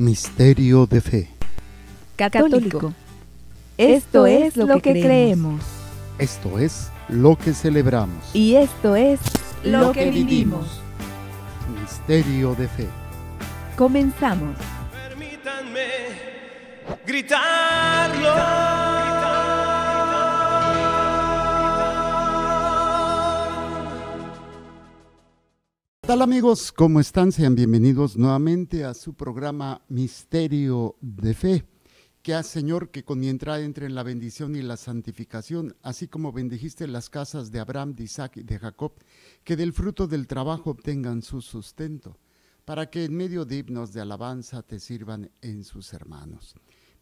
Misterio de fe. Católico. Esto es lo que creemos. Esto es lo que celebramos. Y esto es lo que vivimos. Misterio de fe. Comenzamos. Permítanme gritarlo. amigos? ¿Cómo están? Sean bienvenidos nuevamente a su programa Misterio de Fe. Que haz, Señor, que con mi entrada entre en la bendición y la santificación, así como bendijiste las casas de Abraham, de Isaac y de Jacob, que del fruto del trabajo obtengan su sustento, para que en medio de himnos de alabanza te sirvan en sus hermanos.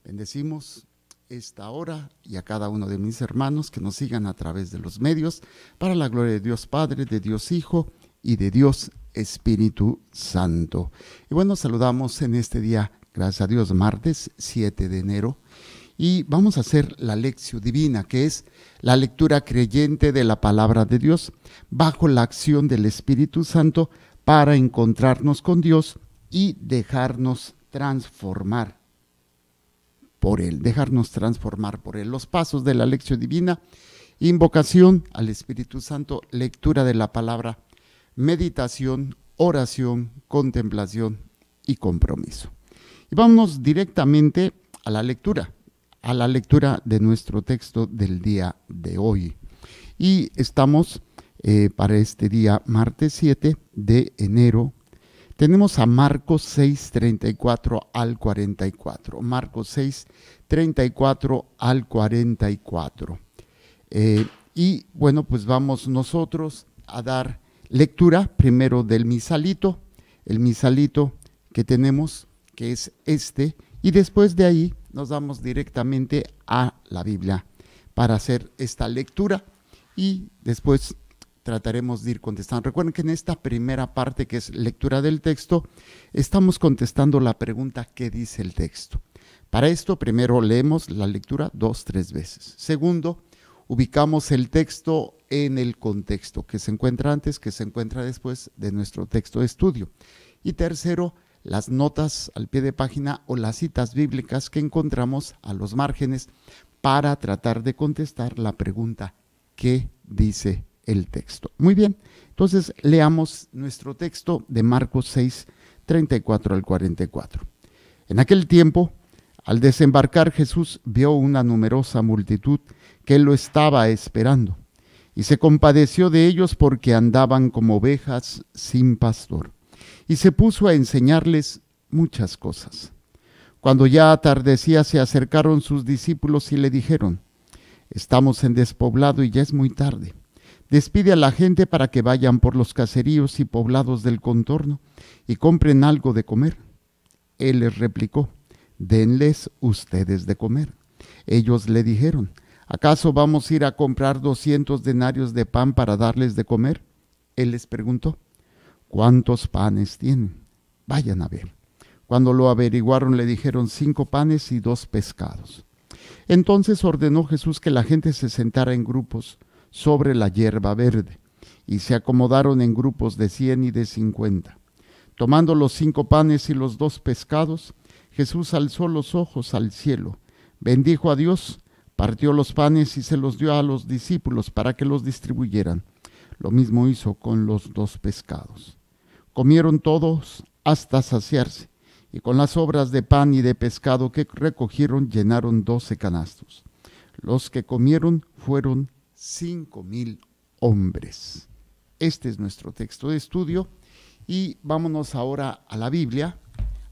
Bendecimos esta hora y a cada uno de mis hermanos que nos sigan a través de los medios, para la gloria de Dios Padre, de Dios Hijo, y de Dios Espíritu Santo. Y bueno, saludamos en este día, gracias a Dios, martes 7 de enero. Y vamos a hacer la lección divina, que es la lectura creyente de la palabra de Dios bajo la acción del Espíritu Santo para encontrarnos con Dios y dejarnos transformar por Él, dejarnos transformar por Él. Los pasos de la lección divina, invocación al Espíritu Santo, lectura de la palabra meditación, oración, contemplación y compromiso. Y vamos directamente a la lectura, a la lectura de nuestro texto del día de hoy. Y estamos eh, para este día, martes 7 de enero. Tenemos a Marcos 6, 34 al 44. Marcos 6, 34 al 44. Eh, y bueno, pues vamos nosotros a dar lectura primero del misalito, el misalito que tenemos, que es este, y después de ahí nos vamos directamente a la Biblia para hacer esta lectura y después trataremos de ir contestando. Recuerden que en esta primera parte, que es lectura del texto, estamos contestando la pregunta ¿qué dice el texto? Para esto, primero leemos la lectura dos, tres veces. Segundo, ubicamos el texto en el contexto que se encuentra antes, que se encuentra después de nuestro texto de estudio. Y tercero, las notas al pie de página o las citas bíblicas que encontramos a los márgenes para tratar de contestar la pregunta ¿qué dice el texto? Muy bien, entonces leamos nuestro texto de Marcos 6, 34 al 44. En aquel tiempo al desembarcar Jesús vio una numerosa multitud que lo estaba esperando y se compadeció de ellos porque andaban como ovejas sin pastor y se puso a enseñarles muchas cosas. Cuando ya atardecía se acercaron sus discípulos y le dijeron, estamos en despoblado y ya es muy tarde. Despide a la gente para que vayan por los caseríos y poblados del contorno y compren algo de comer. Él les replicó, denles ustedes de comer. Ellos le dijeron, ¿acaso vamos a ir a comprar doscientos denarios de pan para darles de comer? Él les preguntó, ¿cuántos panes tienen? Vayan a ver. Cuando lo averiguaron le dijeron cinco panes y dos pescados. Entonces ordenó Jesús que la gente se sentara en grupos sobre la hierba verde, y se acomodaron en grupos de cien y de cincuenta. Tomando los cinco panes y los dos pescados, Jesús alzó los ojos al cielo, bendijo a Dios, partió los panes y se los dio a los discípulos para que los distribuyeran. Lo mismo hizo con los dos pescados. Comieron todos hasta saciarse, y con las obras de pan y de pescado que recogieron llenaron doce canastos. Los que comieron fueron cinco mil hombres. Este es nuestro texto de estudio y vámonos ahora a la Biblia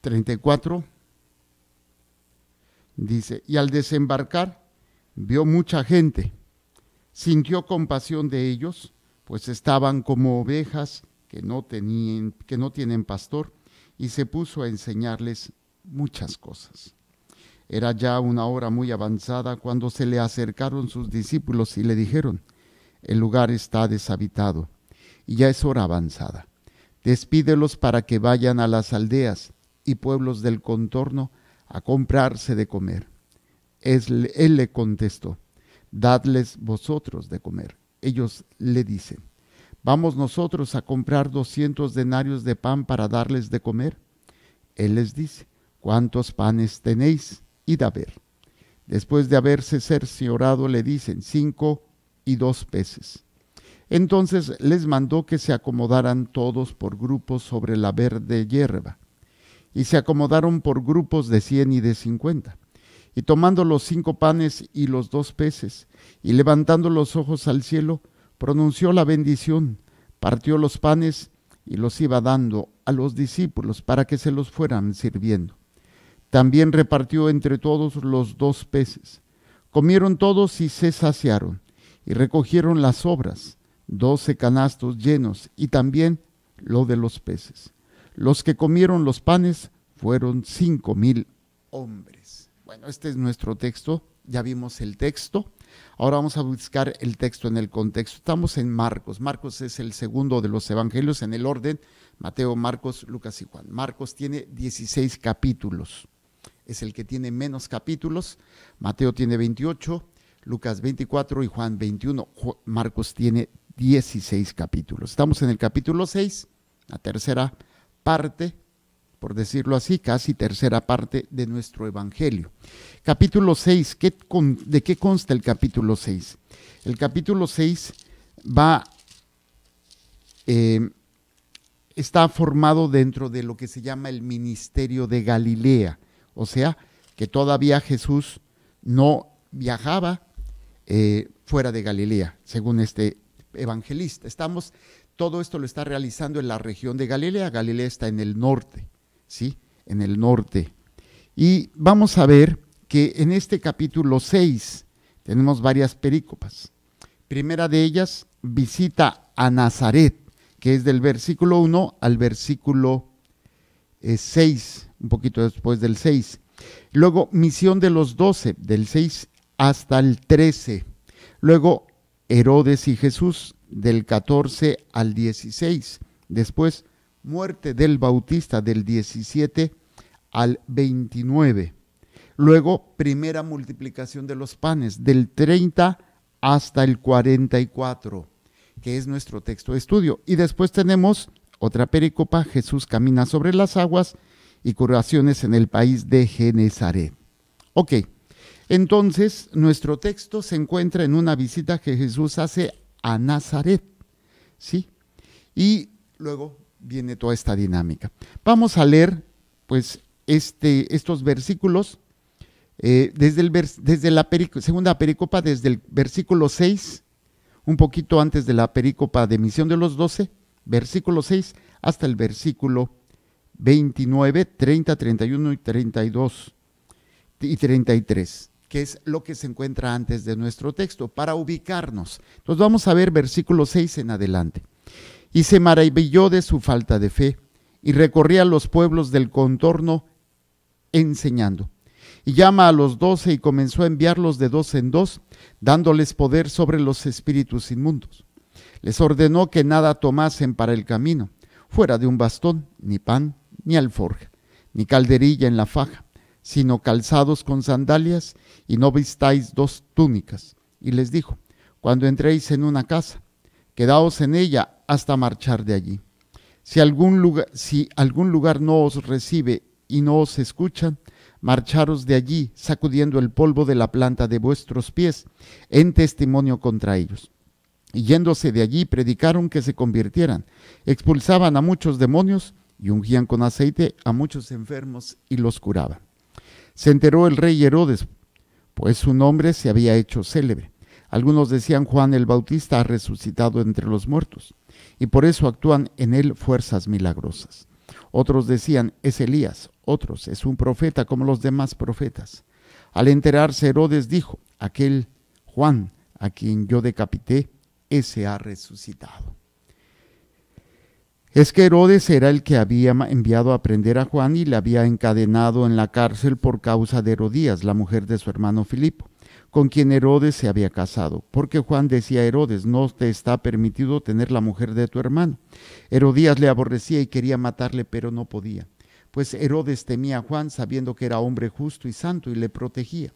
34 dice, y al desembarcar vio mucha gente, sintió compasión de ellos, pues estaban como ovejas que no, tenían, que no tienen pastor, y se puso a enseñarles muchas cosas. Era ya una hora muy avanzada cuando se le acercaron sus discípulos y le dijeron, el lugar está deshabitado y ya es hora avanzada. Despídelos para que vayan a las aldeas y pueblos del contorno a comprarse de comer. él le contestó, dadles vosotros de comer. Ellos le dicen, ¿vamos nosotros a comprar doscientos denarios de pan para darles de comer? Él les dice, ¿cuántos panes tenéis? y a ver. Después de haberse cerciorado, le dicen, cinco y dos peces. Entonces les mandó que se acomodaran todos por grupos sobre la verde hierba y se acomodaron por grupos de cien y de cincuenta. Y tomando los cinco panes y los dos peces, y levantando los ojos al cielo, pronunció la bendición, partió los panes y los iba dando a los discípulos para que se los fueran sirviendo. También repartió entre todos los dos peces. Comieron todos y se saciaron, y recogieron las obras, doce canastos llenos, y también lo de los peces. Los que comieron los panes fueron cinco mil hombres. Bueno, este es nuestro texto. Ya vimos el texto. Ahora vamos a buscar el texto en el contexto. Estamos en Marcos. Marcos es el segundo de los evangelios en el orden. Mateo, Marcos, Lucas y Juan. Marcos tiene 16 capítulos. Es el que tiene menos capítulos. Mateo tiene 28, Lucas 24 y Juan 21. Marcos tiene 16 capítulos. Estamos en el capítulo 6, la tercera parte, por decirlo así, casi tercera parte de nuestro Evangelio. Capítulo 6, ¿de qué consta el capítulo 6? El capítulo 6 va, eh, está formado dentro de lo que se llama el ministerio de Galilea, o sea, que todavía Jesús no viajaba eh, fuera de Galilea, según este evangelista. Estamos todo esto lo está realizando en la región de Galilea. Galilea está en el norte, ¿sí? En el norte. Y vamos a ver que en este capítulo 6 tenemos varias perícopas. Primera de ellas, visita a Nazaret, que es del versículo 1 al versículo 6, eh, un poquito después del 6. Luego, misión de los 12, del 6 hasta el 13. Luego, Herodes y Jesús, del 14 al 16. Después, muerte del Bautista del 17 al 29. Luego, primera multiplicación de los panes del 30 hasta el 44, que es nuestro texto de estudio. Y después tenemos otra pericopa, Jesús camina sobre las aguas y curaciones en el país de Genezaret. Ok, entonces nuestro texto se encuentra en una visita que Jesús hace a Nazaret. ¿Sí? Y luego viene toda esta dinámica. Vamos a leer, pues, este, estos versículos eh, desde, el desde, la segunda pericopa, desde el versículo 6, un poquito antes de la pericopa de misión de los 12, versículo 6 hasta el versículo 29, 30, 31 y 32 y 33 que es lo que se encuentra antes de nuestro texto, para ubicarnos. Entonces vamos a ver versículo 6 en adelante. Y se maravilló de su falta de fe y recorría los pueblos del contorno enseñando. Y llama a los doce y comenzó a enviarlos de dos en dos, dándoles poder sobre los espíritus inmundos. Les ordenó que nada tomasen para el camino, fuera de un bastón, ni pan, ni alforja, ni calderilla en la faja sino calzados con sandalias, y no vistáis dos túnicas. Y les dijo, cuando entréis en una casa, quedaos en ella hasta marchar de allí. Si algún lugar, si algún lugar no os recibe y no os escuchan, marcharos de allí, sacudiendo el polvo de la planta de vuestros pies, en testimonio contra ellos. Y yéndose de allí, predicaron que se convirtieran, expulsaban a muchos demonios y ungían con aceite a muchos enfermos y los curaban. Se enteró el rey Herodes, pues su nombre se había hecho célebre. Algunos decían Juan el Bautista ha resucitado entre los muertos, y por eso actúan en él fuerzas milagrosas. Otros decían es Elías, otros es un profeta como los demás profetas. Al enterarse Herodes dijo, aquel Juan a quien yo decapité, ese ha resucitado es que Herodes era el que había enviado a prender a Juan y le había encadenado en la cárcel por causa de Herodías, la mujer de su hermano Filipo, con quien Herodes se había casado, porque Juan decía a Herodes, no te está permitido tener la mujer de tu hermano. Herodías le aborrecía y quería matarle, pero no podía, pues Herodes temía a Juan sabiendo que era hombre justo y santo y le protegía,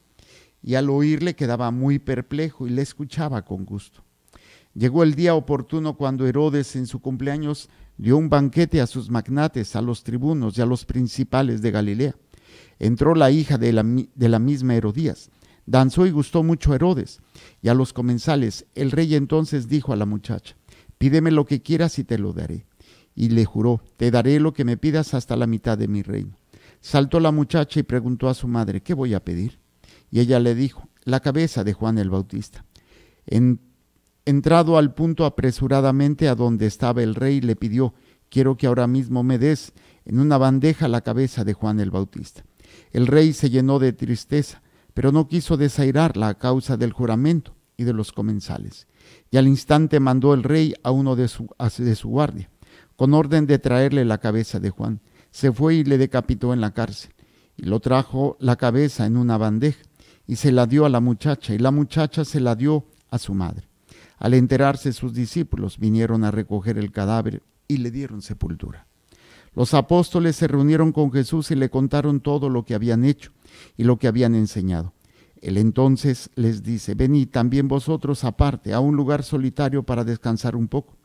y al oírle quedaba muy perplejo y le escuchaba con gusto. Llegó el día oportuno cuando Herodes en su cumpleaños dio un banquete a sus magnates, a los tribunos y a los principales de Galilea. Entró la hija de la, misma Herodías. Danzó y gustó mucho Herodes y a los comensales. El rey entonces dijo a la muchacha, pídeme lo que quieras y te lo daré. Y le juró, te daré lo que me pidas hasta la mitad de mi reino. Saltó la muchacha y preguntó a su madre, ¿qué voy a pedir? Y ella le dijo, la cabeza de Juan el Bautista. Entrado al punto apresuradamente a donde estaba el rey, le pidió, quiero que ahora mismo me des en una bandeja la cabeza de Juan el Bautista. El rey se llenó de tristeza, pero no quiso desairarla a causa del juramento y de los comensales. Y al instante mandó el rey a uno de su, de su guardia, con orden de traerle la cabeza de Juan. Se fue y le decapitó en la cárcel, y lo trajo la cabeza en una bandeja, y se la dio a la muchacha, y la muchacha se la dio a su madre. Al enterarse sus discípulos vinieron a recoger el cadáver y le dieron sepultura. Los apóstoles se reunieron con Jesús y le contaron todo lo que habían hecho y lo que habían enseñado. Él entonces les dice, venid también vosotros aparte a un lugar solitario para descansar un poco,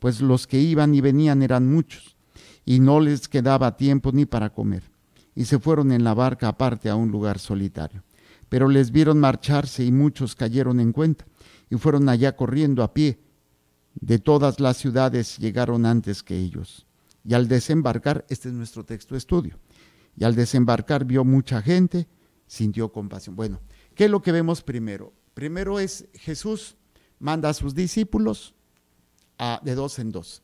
pues los que iban y venían eran muchos, y no les quedaba tiempo ni para comer, y se fueron en la barca aparte a un lugar solitario. Pero les vieron marcharse y muchos cayeron en cuenta y fueron allá corriendo a pie. De todas las ciudades llegaron antes que ellos. Y al desembarcar, este es nuestro texto de estudio, y al desembarcar vio mucha gente, sintió compasión. Bueno, ¿qué es lo que vemos primero? Primero es Jesús manda a sus discípulos a, de dos en dos.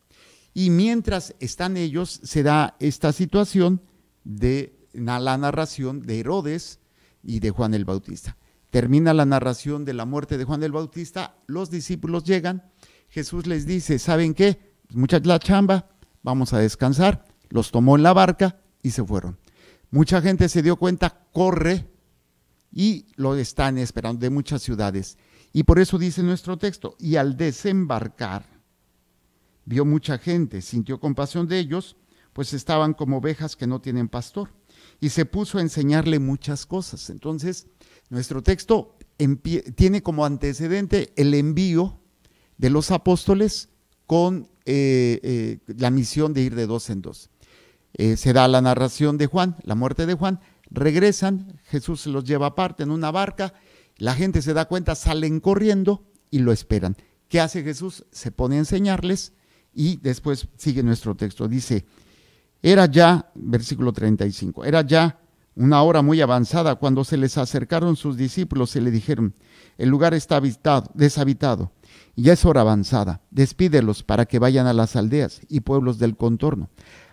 Y mientras están ellos, se da esta situación de la narración de Herodes y de Juan el Bautista. Termina la narración de la muerte de Juan el Bautista, los discípulos llegan, Jesús les dice, ¿saben qué? Pues mucha la chamba, vamos a descansar, los tomó en la barca y se fueron. Mucha gente se dio cuenta, corre y lo están esperando de muchas ciudades. Y por eso dice nuestro texto, y al desembarcar, vio mucha gente, sintió compasión de ellos, pues estaban como ovejas que no tienen pastor y se puso a enseñarle muchas cosas. Entonces, nuestro texto tiene como antecedente el envío de los apóstoles con eh, eh, la misión de ir de dos en dos. Eh, se da la narración de Juan, la muerte de Juan, regresan, Jesús los lleva aparte en una barca, la gente se da cuenta, salen corriendo y lo esperan. ¿Qué hace Jesús? Se pone a enseñarles y después sigue nuestro texto. Dice, era ya, versículo 35, era ya una hora muy avanzada cuando se les acercaron sus discípulos y le dijeron, el lugar está deshabitado, y ya es hora avanzada, despídelos para que vayan a las aldeas y pueblos del contorno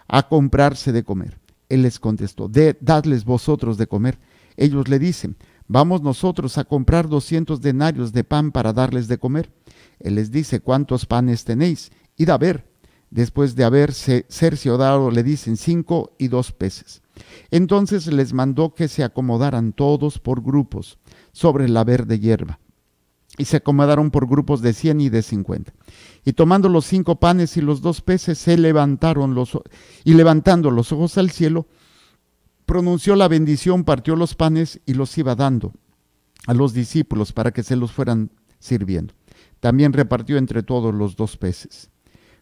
a comprarse de comer. Él les contestó, dadles vosotros de comer. Ellos le dicen, vamos nosotros a comprar 200 denarios de pan para darles de comer. Él les dice, ¿cuántos panes tenéis? Id a ver. Después de haberse cerciodado, le dicen cinco y dos peces. Entonces les mandó que se acomodaran todos por grupos sobre la verde hierba. Y se acomodaron por grupos de cien y de cincuenta. Y tomando los cinco panes y los dos peces, se levantaron los y levantando los ojos al cielo, pronunció la bendición, partió los panes y los iba dando a los discípulos para que se los fueran sirviendo. También repartió entre todos los dos peces.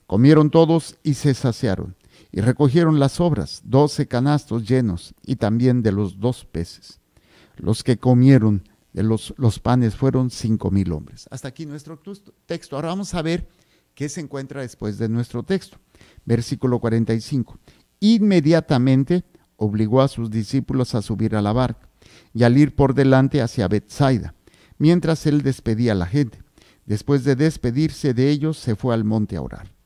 Comieron todos y se saciaron, y recogieron las obras, doce canastos llenos, y también de los dos peces. Los que comieron de los, los panes fueron cinco mil hombres. Hasta aquí nuestro texto. Ahora vamos a ver qué se encuentra después de nuestro texto. Versículo 45. Inmediatamente obligó a sus discípulos a subir a la barca y al ir por delante hacia Bethsaida, mientras él despedía a la gente. Después de despedirse de ellos, se fue al monte a orar.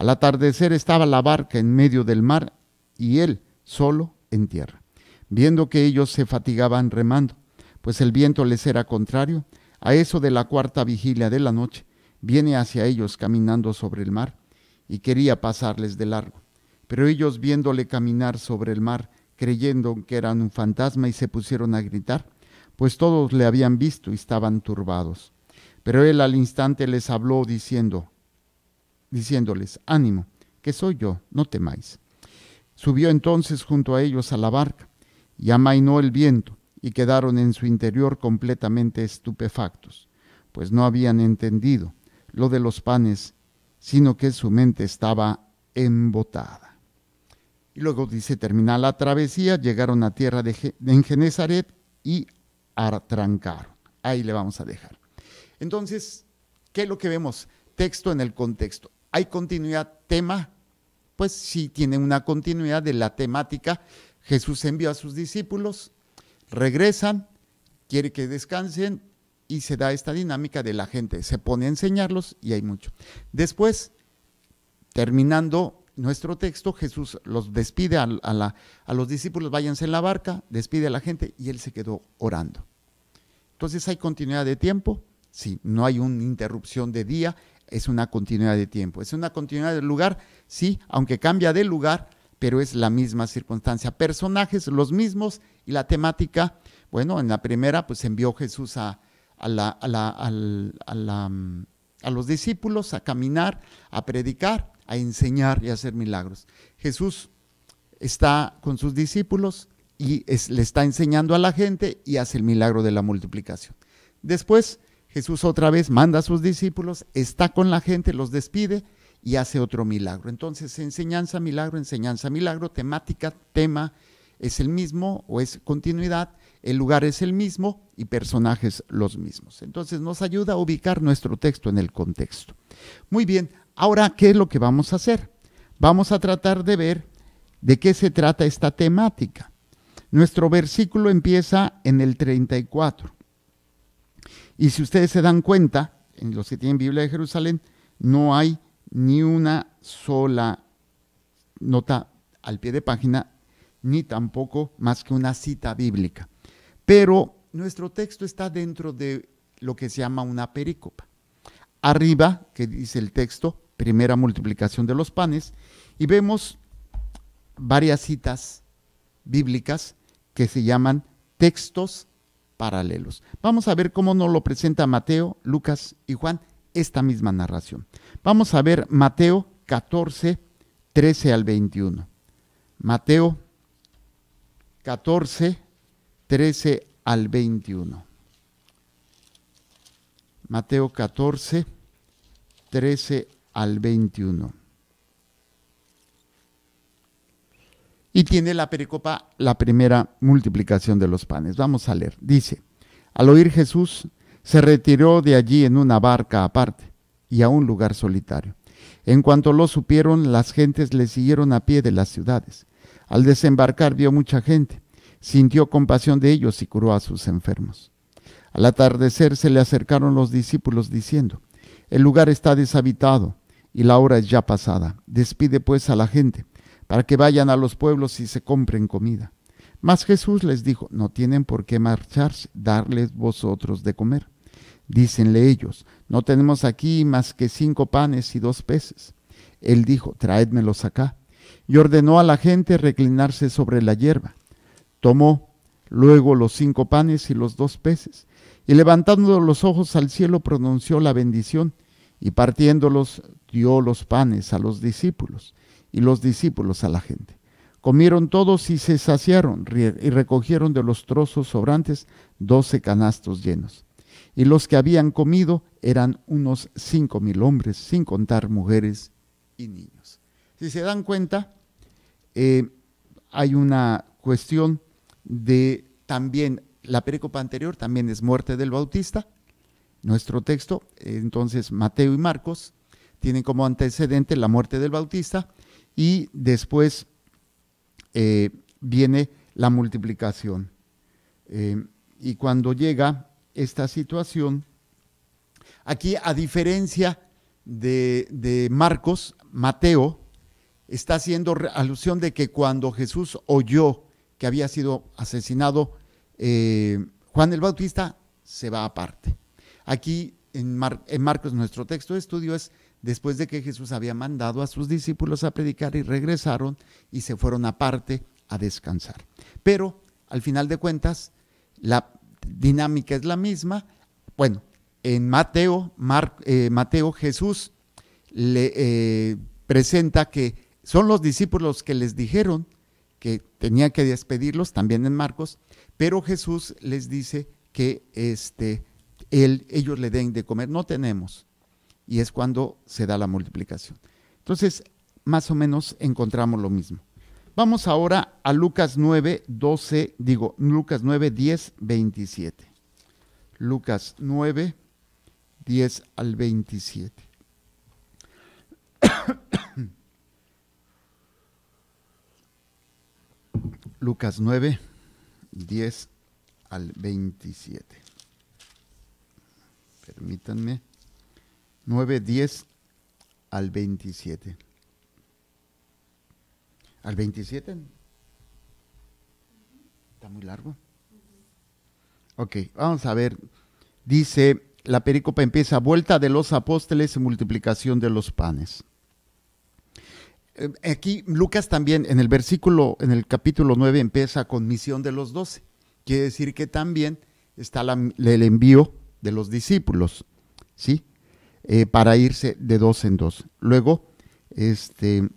Al atardecer estaba la barca en medio del mar y él solo en tierra. Viendo que ellos se fatigaban remando, pues el viento les era contrario, a eso de la cuarta vigilia de la noche, viene hacia ellos caminando sobre el mar y quería pasarles de largo. Pero ellos viéndole caminar sobre el mar, creyendo que eran un fantasma y se pusieron a gritar, pues todos le habían visto y estaban turbados. Pero él al instante les habló diciendo, diciéndoles, ánimo, que soy yo, no temáis. Subió entonces junto a ellos a la barca, y amainó el viento, y quedaron en su interior completamente estupefactos, pues no habían entendido lo de los panes, sino que su mente estaba embotada. Y luego dice, termina la travesía, llegaron a tierra de, en Genezaret y atrancaron. Ahí le vamos a dejar. Entonces, ¿qué es lo que vemos? Texto en el contexto hay continuidad tema, pues sí tiene una continuidad de la temática. Jesús envió a sus discípulos, regresan, quiere que descansen y se da esta dinámica de la gente. Se pone a enseñarlos y hay mucho. Después, terminando nuestro texto, Jesús los despide a, los discípulos, váyanse en la barca, despide a la gente y él se quedó orando. Entonces hay continuidad de tiempo, sí, no hay una interrupción de día, es una continuidad de tiempo. Es una continuidad de lugar, sí, aunque cambia de lugar, pero es la misma circunstancia. Personajes los mismos y la temática, bueno, en la primera pues envió Jesús a, mm, los discípulos a caminar, a predicar, a enseñar y a hacer milagros. Jesús está con sus discípulos y le está enseñando a la gente y hace el milagro de la multiplicación. Después, Jesús otra vez manda a sus discípulos, está con la gente, los despide y hace otro milagro. Entonces, enseñanza, milagro, enseñanza, milagro, temática, tema es el mismo o es continuidad, el lugar es el mismo y personajes los mismos. Entonces nos ayuda a ubicar nuestro texto en el contexto. Muy bien, ahora, ¿qué es lo que vamos a hacer? Vamos a tratar de ver de qué se trata esta temática. Nuestro versículo empieza en el 34. Y si ustedes se dan cuenta, en los que tienen Biblia de Jerusalén, no hay ni una sola nota al pie de página, ni tampoco más que una cita bíblica. Pero nuestro texto está dentro de lo que se llama una perícopa. Arriba, que dice el texto, primera multiplicación de los panes, y vemos varias citas bíblicas que se llaman textos paralelos. Vamos a ver cómo nos lo presenta Mateo, Lucas y Juan esta misma narración. Vamos a ver Mateo 14, 13 al 21. Mateo 14, 13 al 21. Mateo 14, 13 al 21. y tiene la pericopa la primera multiplicación de los panes. Vamos a leer. Dice, al oír Jesús, se retiró de allí en una barca aparte y a un lugar solitario. En cuanto lo supieron, las gentes le siguieron a pie de las ciudades. Al desembarcar vio mucha gente, sintió compasión de ellos y curó a sus enfermos. Al atardecer se le acercaron los discípulos diciendo, el lugar está deshabitado y la hora es ya pasada. Despide pues a la gente para que vayan a los pueblos y se compren comida. Mas Jesús les dijo, no tienen por qué marcharse, darles vosotros de comer. Dícenle ellos, no tenemos aquí más que cinco panes y dos peces. Él dijo, traédmelos acá. Y ordenó a la gente reclinarse sobre la hierba. Tomó luego los cinco panes y los dos peces, y levantando los ojos al cielo pronunció la bendición, y partiéndolos dio los panes a los discípulos, y los discípulos a la gente. Comieron todos y se saciaron y recogieron de los trozos sobrantes doce canastos llenos. Y los que habían comido eran unos cinco mil hombres, sin contar mujeres y niños. Si se dan cuenta, eh, hay una cuestión de también, la pericopa anterior también es muerte del Bautista, nuestro texto, entonces Mateo y Marcos tienen como antecedente la muerte del Bautista y después eh, viene la multiplicación. Eh, y cuando llega esta situación, aquí a diferencia de, Marcos, Mateo está haciendo alusión de que cuando Jesús oyó que había sido asesinado, eh, Juan el Bautista se va aparte. Aquí en, en Marcos, nuestro texto de estudio es después de que Jesús había mandado a sus discípulos a predicar y regresaron y se fueron aparte a descansar. Pero al final de cuentas, la dinámica es la misma. Bueno, en Mateo, Mar, eh, Mateo Jesús le eh, presenta que son los discípulos que les dijeron que tenía que despedirlos, también en Marcos, pero Jesús les dice que este, él, ellos le den de comer. No tenemos, y es cuando se da la multiplicación. Entonces, más o menos encontramos lo mismo. Vamos ahora a Lucas 9, 12, digo, Lucas 9, 10, 27. Lucas 9, 10 al 27. Lucas 9, 10 al 27. Permítanme. 9, 10 al 27. ¿Al 27? Está muy largo. Ok, vamos a ver. Dice, la pericopa empieza, vuelta de los apóstoles y multiplicación de los panes. Eh, aquí Lucas también en el versículo, en el capítulo 9 empieza con misión de los doce. Quiere decir que también está el envío de los discípulos. ¿Sí? Eh, para irse de dos en dos. Luego, este,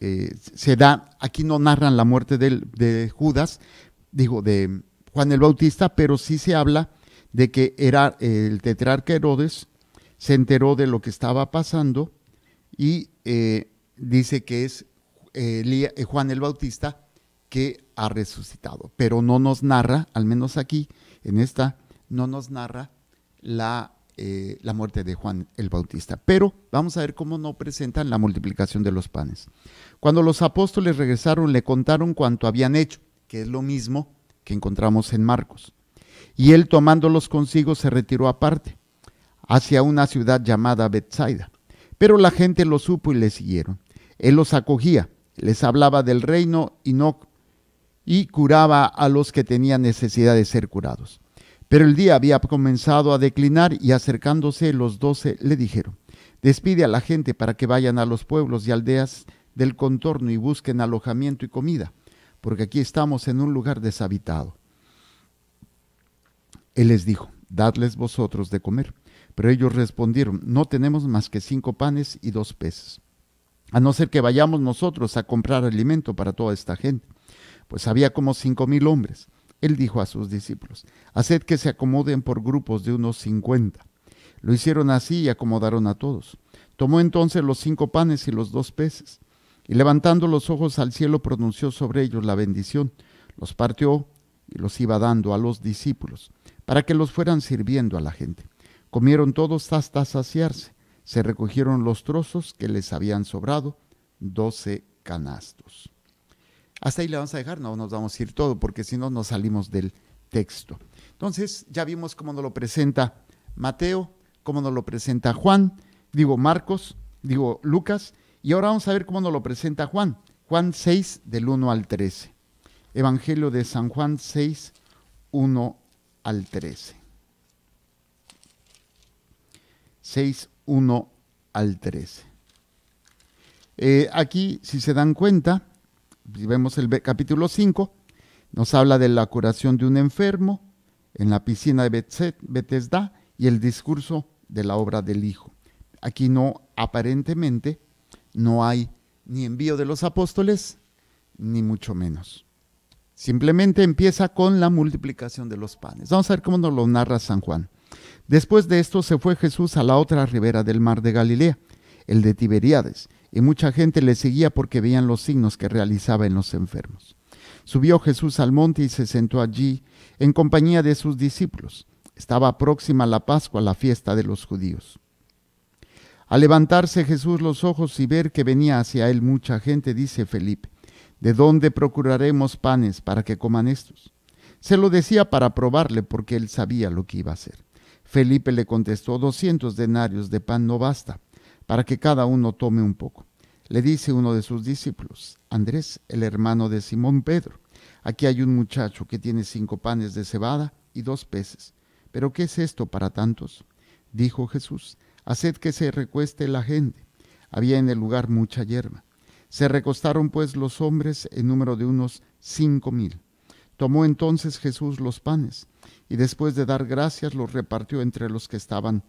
eh, se da, aquí no narran la muerte de Judas, digo, de Juan el Bautista, pero sí se habla de que era el tetrarca Herodes, se enteró de lo que estaba pasando y eh, dice que es Juan el Bautista que ha resucitado, pero no nos narra, al menos aquí, en esta, no nos narra la eh, la muerte de Juan el Bautista. Pero vamos a ver cómo no presentan la multiplicación de los panes. Cuando los apóstoles regresaron, le contaron cuanto habían hecho, que es lo mismo que encontramos en Marcos. Y él tomándolos consigo se retiró aparte, hacia una ciudad llamada Bethsaida. Pero la gente lo supo y le siguieron. Él los acogía, les hablaba del reino y y curaba a los que tenían necesidad de ser curados. Pero el día había comenzado a declinar y acercándose los doce le dijeron, despide a la gente para que vayan a los pueblos y aldeas del contorno y busquen alojamiento y comida, porque aquí estamos en un lugar deshabitado. Él les dijo, dadles vosotros de comer. Pero ellos respondieron, no tenemos más que cinco panes y dos peces, a no ser que vayamos nosotros a comprar alimento para toda esta gente, pues había como cinco mil hombres él dijo a sus discípulos, haced que se acomoden por grupos de unos cincuenta. Lo hicieron así y acomodaron a todos. Tomó entonces los cinco panes y los dos peces, y levantando los ojos al cielo pronunció sobre ellos la bendición, los partió y los iba dando a los discípulos, para que los fueran sirviendo a la gente. Comieron todos hasta saciarse, se recogieron los trozos que les habían sobrado, doce canastos. Hasta ahí le vamos a dejar, no nos vamos a ir todo, porque si no nos salimos del texto. Entonces, ya vimos cómo nos lo presenta Mateo, cómo nos lo presenta Juan, digo Marcos, digo Lucas, y ahora vamos a ver cómo nos lo presenta Juan. Juan 6, del 1 al 13. Evangelio de San Juan 6, 1 al 13. 6, 1 al 13. Eh, aquí, si se dan cuenta, vemos el capítulo 5, nos habla de la curación de un enfermo en la piscina de Bethesda y el discurso de la obra del Hijo. Aquí no, aparentemente, no hay ni envío de los apóstoles, ni mucho menos. Simplemente empieza con la multiplicación de los panes. Vamos a ver cómo nos lo narra San Juan. Después de esto se fue Jesús a la otra ribera del mar de Galilea, el de Tiberíades, y mucha gente le seguía porque veían los signos que realizaba en los enfermos. Subió Jesús al monte y se sentó allí en compañía de sus discípulos. Estaba próxima la Pascua, la fiesta de los judíos. Al levantarse Jesús los ojos y ver que venía hacia él mucha gente, dice Felipe, ¿de dónde procuraremos panes para que coman estos? Se lo decía para probarle porque él sabía lo que iba a hacer. Felipe le contestó, 200 denarios de pan no basta para que cada uno tome un poco. Le dice uno de sus discípulos, Andrés, el hermano de Simón Pedro, aquí hay un muchacho que tiene cinco panes de cebada y dos peces. ¿Pero qué es esto para tantos? Dijo Jesús, haced que se recueste la gente. Había en el lugar mucha hierba. Se recostaron pues los hombres en número de unos cinco mil. Tomó entonces Jesús los panes, y después de dar gracias los repartió entre los que estaban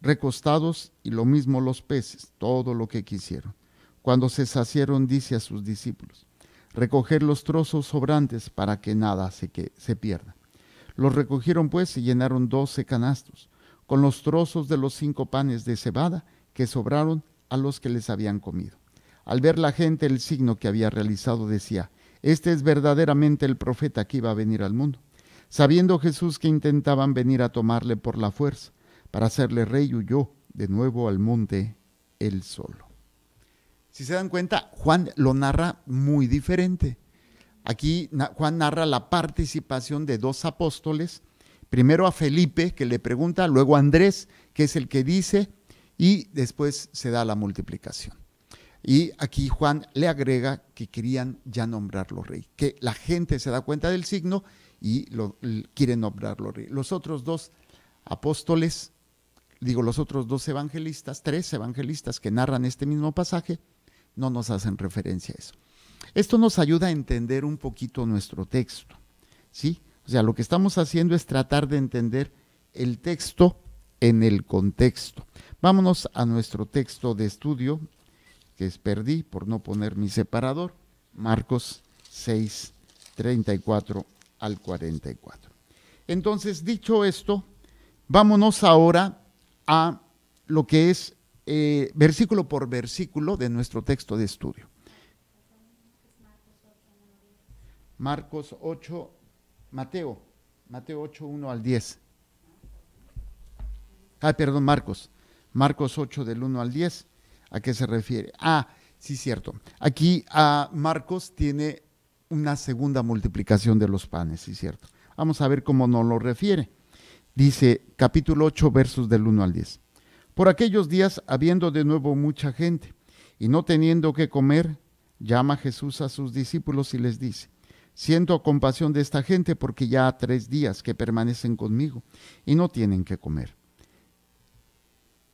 recostados y lo mismo los peces, todo lo que quisieron. Cuando se saciaron, dice a sus discípulos, recoger los trozos sobrantes para que nada se, se pierda. Los recogieron pues y llenaron doce canastos, con los trozos de los cinco panes de cebada que sobraron a los que les habían comido. Al ver la gente el signo que había realizado, decía, este es verdaderamente el profeta que iba a venir al mundo. Sabiendo Jesús que intentaban venir a tomarle por la fuerza, para hacerle rey huyó de nuevo al monte él solo. Si se dan cuenta, Juan lo narra muy diferente. Aquí Juan narra la participación de dos apóstoles, primero a Felipe que le pregunta, luego a Andrés que es el que dice, y después se da la multiplicación. Y aquí Juan le agrega que querían ya nombrarlo rey, que la gente se da cuenta del signo y lo, quieren nombrarlo rey. Los otros dos apóstoles digo, los otros dos evangelistas, tres evangelistas que narran este mismo pasaje, no nos hacen referencia a eso. Esto nos ayuda a entender un poquito nuestro texto, ¿sí? O sea, lo que estamos haciendo es tratar de entender el texto en el contexto. Vámonos a nuestro texto de estudio, que es perdí por no poner mi separador, Marcos 6, 34 al 44. Entonces, dicho esto, vámonos ahora a lo que es eh, versículo por versículo de nuestro texto de estudio. Marcos 8, Mateo, Mateo 8, 1 al 10. Ah, perdón, Marcos. Marcos 8 del 1 al 10. ¿A qué se refiere? Ah, sí, cierto. Aquí a ah, Marcos tiene una segunda multiplicación de los panes, sí, cierto. Vamos a ver cómo nos lo refiere. Dice capítulo 8 versos del 1 al 10. Por aquellos días, habiendo de nuevo mucha gente y no teniendo que comer, llama Jesús a sus discípulos y les dice, siento compasión de esta gente porque ya ha tres días que permanecen conmigo y no tienen que comer.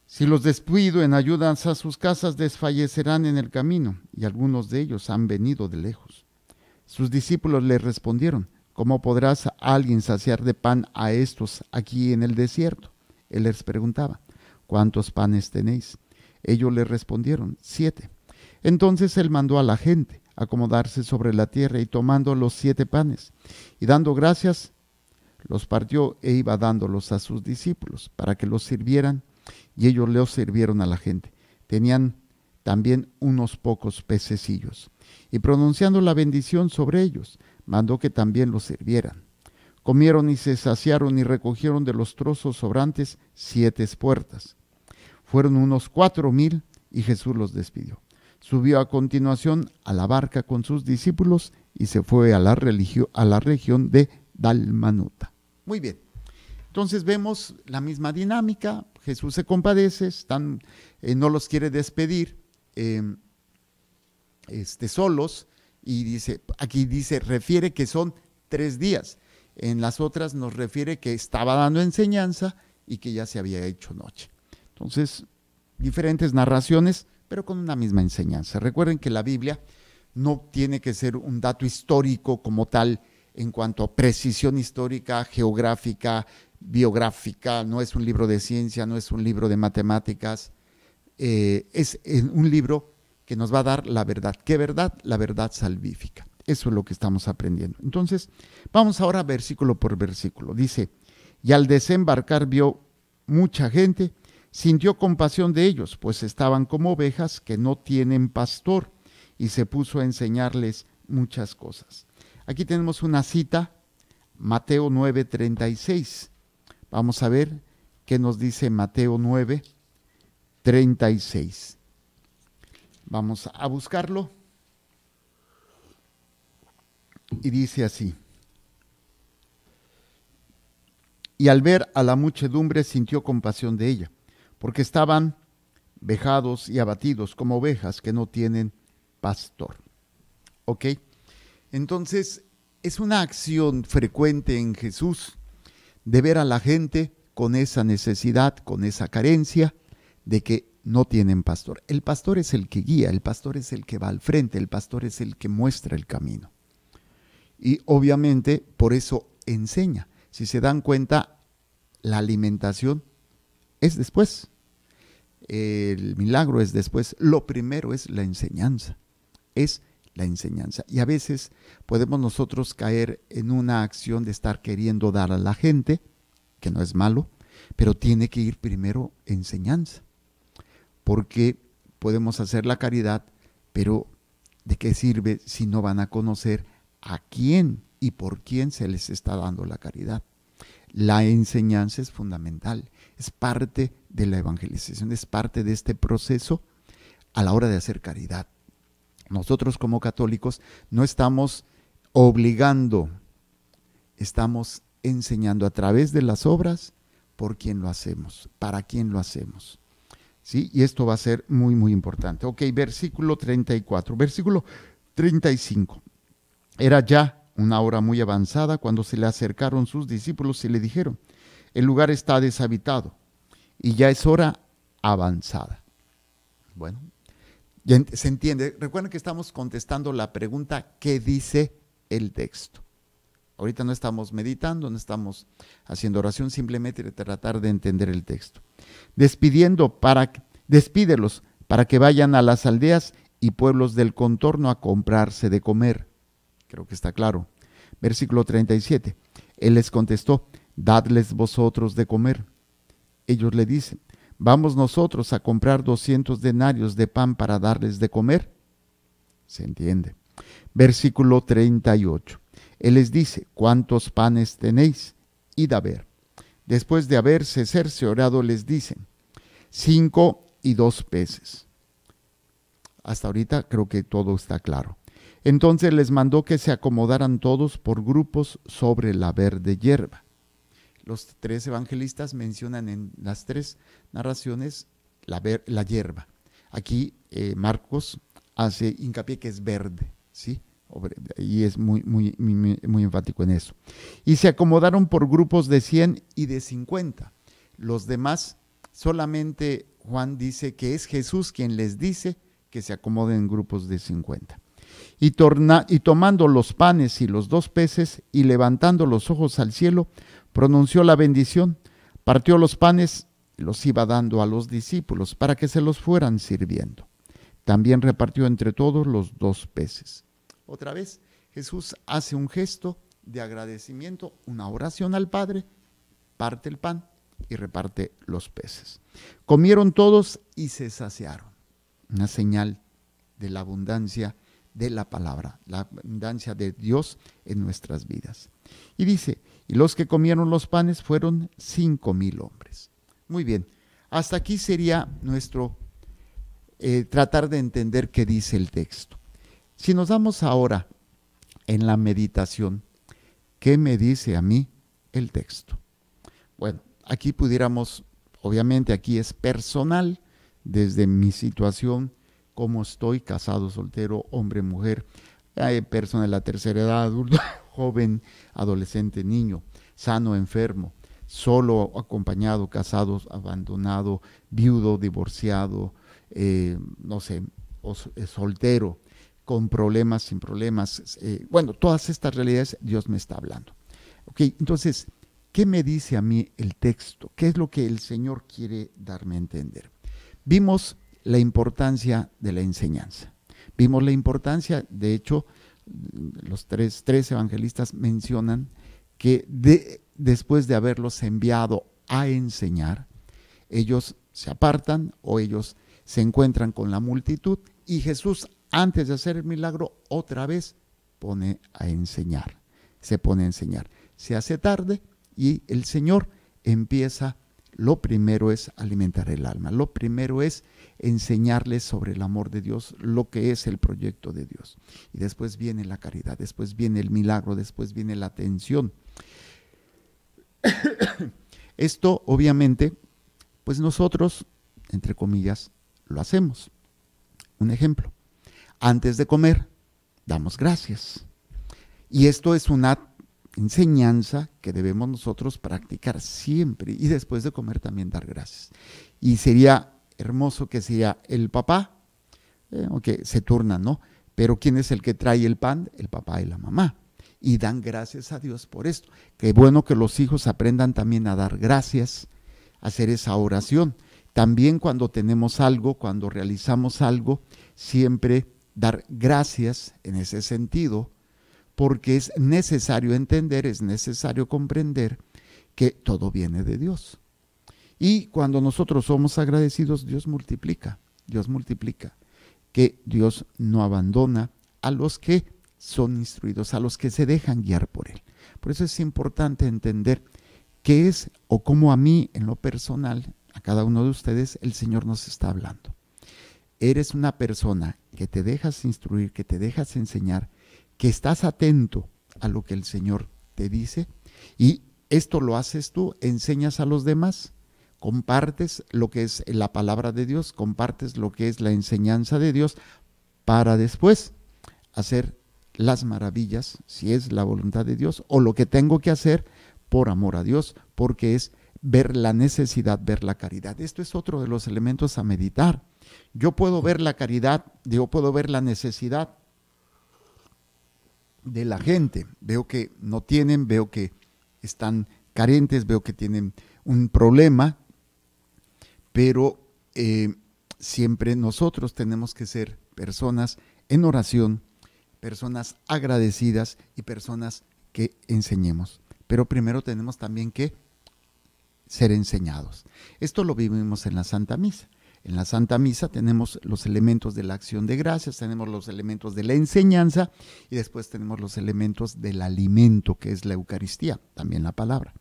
Si los despido en ayudas a sus casas, desfallecerán en el camino, y algunos de ellos han venido de lejos. Sus discípulos le respondieron, ¿Cómo podrás alguien saciar de pan a estos aquí en el desierto? Él les preguntaba, ¿cuántos panes tenéis? Ellos le respondieron, siete. Entonces él mandó a la gente acomodarse sobre la tierra y tomando los siete panes y dando gracias, los partió e iba dándolos a sus discípulos para que los sirvieran y ellos los sirvieron a la gente. Tenían también unos pocos pececillos. Y pronunciando la bendición sobre ellos, mandó que también los sirvieran. Comieron y se saciaron y recogieron de los trozos sobrantes siete puertas. Fueron unos cuatro mil y Jesús los despidió. Subió a continuación a la barca con sus discípulos y se fue a la, a la región de Dalmanuta. Muy bien. Entonces vemos la misma dinámica. Jesús se compadece, están, eh, no los quiere despedir eh, este, solos y dice, aquí dice, refiere que son tres días. En las otras nos refiere que estaba dando enseñanza y que ya se había hecho noche. Entonces, diferentes narraciones, pero con una misma enseñanza. Recuerden que la Biblia no tiene que ser un dato histórico como tal en cuanto a precisión histórica, geográfica, biográfica, no es un libro de ciencia, no es un libro de matemáticas, eh, es eh, un libro que nos va a dar la verdad. ¿Qué verdad? La verdad salvífica. Eso es lo que estamos aprendiendo. Entonces, vamos ahora versículo por versículo. Dice, y al desembarcar vio mucha gente, sintió compasión de ellos, pues estaban como ovejas que no tienen pastor, y se puso a enseñarles muchas cosas. Aquí tenemos una cita, Mateo 9:36. Vamos a ver qué nos dice Mateo 9:36. Vamos a buscarlo. Y dice así. Y al ver a la muchedumbre sintió compasión de ella, porque estaban vejados y abatidos como ovejas que no tienen pastor. ¿Ok? Entonces, es una acción frecuente en Jesús de ver a la gente con esa necesidad, con esa carencia, de que no tienen pastor. El pastor es el que guía, el pastor es el que va al frente, el pastor es el que muestra el camino. Y obviamente por eso enseña. Si se dan cuenta, la alimentación es después. El milagro es después. Lo primero es la enseñanza. Es la enseñanza. Y a veces podemos nosotros caer en una acción de estar queriendo dar a la gente, que no es malo, pero tiene que ir primero enseñanza porque podemos hacer la caridad, pero ¿de qué sirve si no van a conocer a quién y por quién se les está dando la caridad? La enseñanza es fundamental, es parte de la evangelización, es parte de este proceso a la hora de hacer caridad. Nosotros como católicos no estamos obligando, estamos enseñando a través de las obras por quién lo hacemos, para quién lo hacemos. ¿sí? Y esto va a ser muy, muy importante. Ok, versículo 34, versículo 35. Era ya una hora muy avanzada cuando se le acercaron sus discípulos y le dijeron, el lugar está deshabitado y ya es hora avanzada. Bueno, se entiende. Recuerden que estamos contestando la pregunta, ¿qué dice el texto? Ahorita no estamos meditando, no estamos haciendo oración, simplemente tratar de entender el texto despidiendo para, despídelos para que vayan a las aldeas y pueblos del contorno a comprarse de comer. Creo que está claro. Versículo 37. Él les contestó, dadles vosotros de comer. Ellos le dicen, vamos nosotros a comprar 200 denarios de pan para darles de comer. Se entiende. Versículo 38. Él les dice, ¿cuántos panes tenéis? Id a ver. Después de haberse cerciorado, les dicen, cinco y dos peces. Hasta ahorita creo que todo está claro. Entonces les mandó que se acomodaran todos por grupos sobre la verde hierba. Los tres evangelistas mencionan en las tres narraciones la, hierba. Aquí eh, Marcos hace hincapié que es verde, ¿sí? Y es muy, muy, muy, enfático en eso. Y se acomodaron por grupos de 100 y de 50. Los demás, solamente Juan dice que es Jesús quien les dice que se acomoden en grupos de 50. Y, torna, y, tomando los panes y los dos peces y levantando los ojos al cielo, pronunció la bendición, partió los panes los iba dando a los discípulos para que se los fueran sirviendo. También repartió entre todos los dos peces. Otra vez, Jesús hace un gesto de agradecimiento, una oración al Padre, parte el pan y reparte los peces. Comieron todos y se saciaron. Una señal de la abundancia de la palabra, la abundancia de Dios en nuestras vidas. Y dice, y los que comieron los panes fueron cinco mil hombres. Muy bien, hasta aquí sería nuestro eh, tratar de entender qué dice el texto. Si nos damos ahora en la meditación, ¿qué me dice a mí el texto? Bueno, aquí pudiéramos, obviamente aquí es personal, desde mi situación, cómo estoy, casado, soltero, hombre, mujer, eh, persona de la tercera edad, adulto, joven, adolescente, niño, sano, enfermo, solo, acompañado, casado, abandonado, viudo, divorciado, eh, no sé, eh, soltero, con problemas, sin problemas. Eh, bueno, todas estas realidades Dios me está hablando. Ok, entonces, ¿qué me dice a mí el texto? ¿Qué es lo que el Señor quiere darme a entender? Vimos la importancia de la enseñanza. Vimos la importancia, de hecho, los tres, evangelistas mencionan que después de haberlos enviado a enseñar, ellos se apartan o ellos se encuentran con la multitud y Jesús antes de hacer el milagro, otra vez pone a enseñar, se pone a enseñar. Se hace tarde y el Señor empieza, lo primero es alimentar el alma, lo primero es enseñarles sobre el amor de Dios, lo que es el proyecto de Dios. Y después viene la caridad, después viene el milagro, después viene la atención. Esto obviamente, pues nosotros, entre comillas, lo hacemos. Un ejemplo, antes de comer, damos gracias. Y esto es una enseñanza que debemos nosotros practicar siempre y después de comer también dar gracias. Y sería hermoso que sea el papá, que eh, aunque se turna, ¿no? Pero ¿quién es el que trae el pan? El papá y la mamá. Y dan gracias a Dios por esto. Qué bueno que los hijos aprendan también a dar gracias, a hacer esa oración. También cuando tenemos algo, cuando realizamos algo, siempre dar gracias en ese sentido, porque es necesario entender, es necesario comprender que todo viene de Dios. Y cuando nosotros somos agradecidos, Dios multiplica, Dios multiplica, que Dios no abandona a los que son instruidos, a los que se dejan guiar por Él. Por eso es importante entender qué es o cómo a mí en lo personal, a cada uno de ustedes, el Señor nos está hablando eres una persona que te dejas instruir, que te dejas enseñar, que estás atento a lo que el Señor te dice y esto lo haces tú, enseñas a los demás, compartes lo que es la palabra de Dios, compartes lo que es la enseñanza de Dios para después hacer las maravillas, si es la voluntad de Dios, o lo que tengo que hacer por amor a Dios, porque es ver la necesidad, ver la caridad. Esto es otro de los elementos a meditar. Yo puedo ver la caridad, yo puedo ver la necesidad de la gente. Veo que no tienen, veo que están carentes, veo que tienen un problema, pero eh, siempre nosotros tenemos que ser personas en oración, personas agradecidas y personas que enseñemos. Pero primero tenemos también que ser enseñados. Esto lo vivimos en la Santa Misa. En la Santa Misa tenemos los elementos de la acción de gracias, tenemos los elementos de la enseñanza y después tenemos los elementos del alimento, que es la Eucaristía, también la palabra.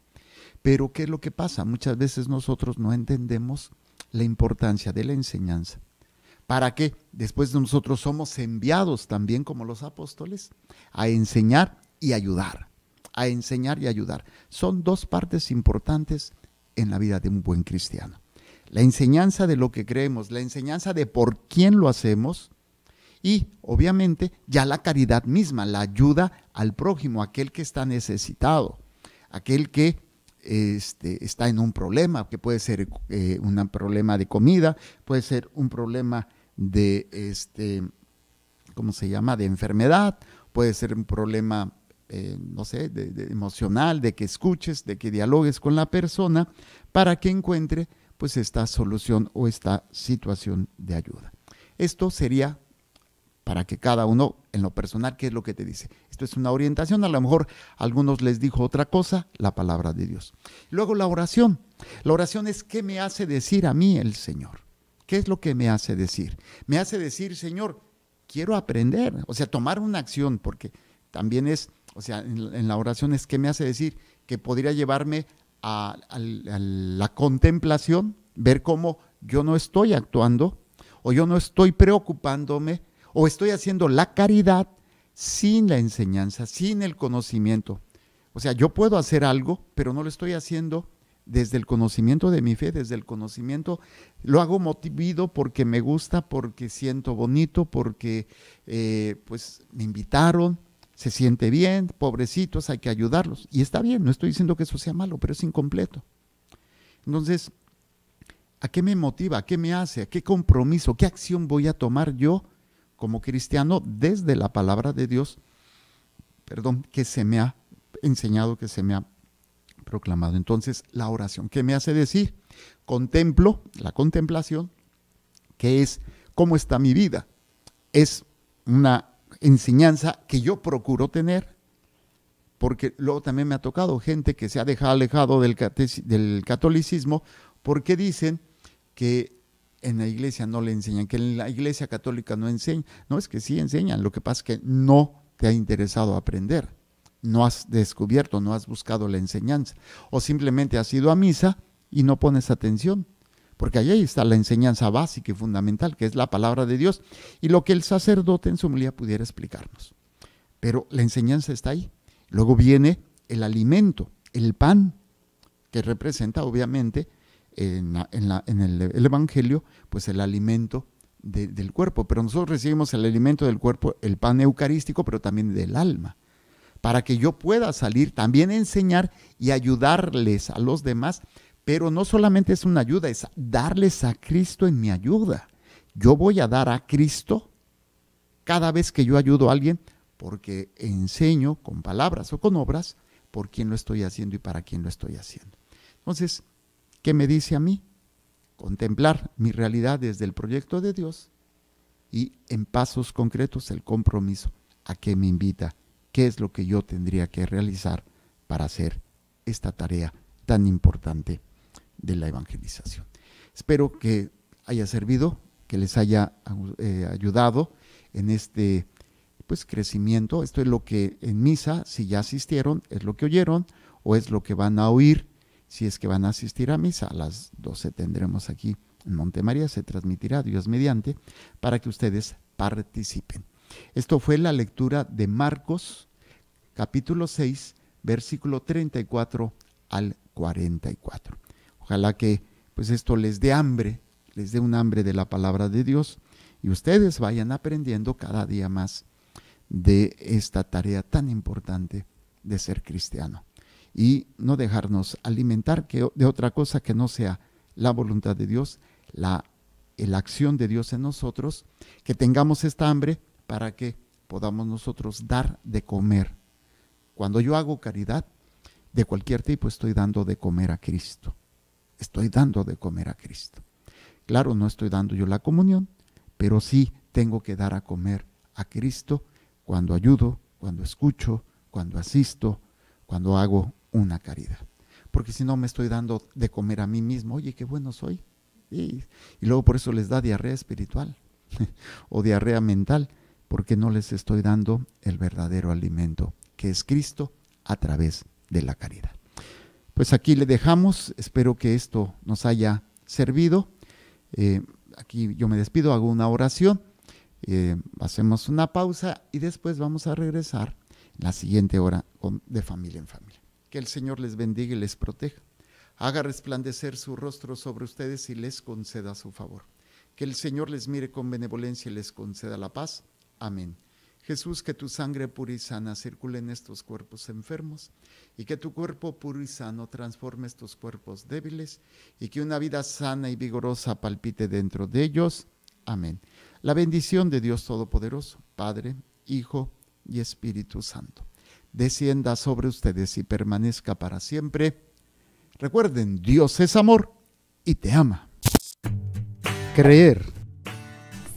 Pero ¿qué es lo que pasa? Muchas veces nosotros no entendemos la importancia de la enseñanza. ¿Para qué? Después de nosotros somos enviados también como los apóstoles a enseñar y ayudar. A enseñar y ayudar. Son dos partes importantes en la vida de un buen cristiano la enseñanza de lo que creemos, la enseñanza de por quién lo hacemos y obviamente ya la caridad misma, la ayuda al prójimo, aquel que está necesitado, aquel que este, está en un problema, que puede ser eh, un problema de comida, puede ser un problema de, este, ¿cómo se llama?, de enfermedad, puede ser un problema, eh, no sé, de emocional, de que escuches, de que dialogues con la persona para que encuentre pues esta solución o esta situación de ayuda. Esto sería para que cada uno en lo personal, ¿qué es lo que te dice? Esto es una orientación, a lo mejor algunos les dijo otra cosa, la palabra de Dios. Luego la oración. La oración es qué me hace decir a mí el Señor. ¿Qué es lo que me hace decir? Me hace decir, Señor, quiero aprender, o sea, tomar una acción, porque también es, o sea, en, la oración es qué me hace decir que podría llevarme a, la contemplación, ver cómo yo no estoy actuando o yo no estoy preocupándome o estoy haciendo la caridad sin la enseñanza, sin el conocimiento. O sea, yo puedo hacer algo, pero no lo estoy haciendo desde el conocimiento de mi fe, desde el conocimiento. Lo hago motivado porque me gusta, porque siento bonito, porque eh, pues me invitaron, se siente bien, pobrecitos, hay que ayudarlos. Y está bien, no estoy diciendo que eso sea malo, pero es incompleto. Entonces, ¿a qué me motiva? ¿A qué me hace? ¿A qué compromiso? ¿Qué acción voy a tomar yo como cristiano desde la palabra de Dios? Perdón, que se me ha enseñado, que se me ha proclamado. Entonces, la oración, ¿qué me hace decir? Contemplo, la contemplación, que es cómo está mi vida. Es una enseñanza que yo procuro tener, porque luego también me ha tocado gente que se ha dejado alejado del, del catolicismo, porque dicen que en la iglesia no le enseñan, que en la iglesia católica no enseñan, No, es que sí enseñan, lo que pasa es que no te ha interesado aprender, no has descubierto, no has buscado la enseñanza, o simplemente has ido a misa y no pones atención porque ahí está la enseñanza básica y fundamental, que es la palabra de Dios, y lo que el sacerdote en su humildad pudiera explicarnos. Pero la enseñanza está ahí. Luego viene el alimento, el pan, que representa obviamente en, el, Evangelio, pues el alimento del cuerpo. Pero nosotros recibimos el alimento del cuerpo, el pan eucarístico, pero también del alma, para que yo pueda salir, también a enseñar y ayudarles a los demás pero no solamente es una ayuda, es darles a Cristo en mi ayuda. Yo voy a dar a Cristo cada vez que yo ayudo a alguien porque enseño con palabras o con obras por quién lo estoy haciendo y para quién lo estoy haciendo. Entonces, ¿qué me dice a mí? Contemplar mi realidad desde el proyecto de Dios y en pasos concretos el compromiso a qué me invita, qué es lo que yo tendría que realizar para hacer esta tarea tan importante de la evangelización. Espero que haya servido, que les haya eh, ayudado en este pues crecimiento. Esto es lo que en misa, si ya asistieron, es lo que oyeron o es lo que van a oír si es que van a asistir a misa. A las 12 tendremos aquí en Montemaría, se transmitirá Dios mediante, para que ustedes participen. Esto fue la lectura de Marcos capítulo 6, versículo 34 al 44. Ojalá que pues esto les dé hambre, les dé un hambre de la palabra de Dios y ustedes vayan aprendiendo cada día más de esta tarea tan importante de ser cristiano y no dejarnos alimentar que, de otra cosa que no sea la voluntad de Dios, la, la acción de Dios en nosotros, que tengamos esta hambre para que podamos nosotros dar de comer. Cuando yo hago caridad, de cualquier tipo estoy dando de comer a Cristo estoy dando de comer a Cristo. Claro, no estoy dando yo la comunión, pero sí tengo que dar a comer a Cristo cuando ayudo, cuando escucho, cuando asisto, cuando hago una caridad. Porque si no me estoy dando de comer a mí mismo, oye, qué bueno soy. Y, y luego por eso les da diarrea espiritual o diarrea mental, porque no les estoy dando el verdadero alimento, que es Cristo a través de la caridad. Pues aquí le dejamos, espero que esto nos haya servido. Eh, aquí yo me despido, hago una oración, eh, hacemos una pausa y después vamos a regresar la siguiente hora de familia en familia. Que el Señor les bendiga y les proteja. Haga resplandecer su rostro sobre ustedes y les conceda su favor. Que el Señor les mire con benevolencia y les conceda la paz. Amén. Jesús, que tu sangre pura y sana circule en estos cuerpos enfermos y que tu cuerpo puro y sano transforme estos cuerpos débiles y que una vida sana y vigorosa palpite dentro de ellos. Amén. La bendición de Dios Todopoderoso, Padre, Hijo y Espíritu Santo, descienda sobre ustedes y permanezca para siempre. Recuerden, Dios es amor y te ama. Creer.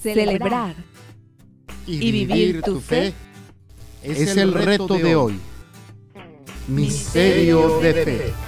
Celebrar y, vivir tu fe es el reto de hoy. Misterio de fe.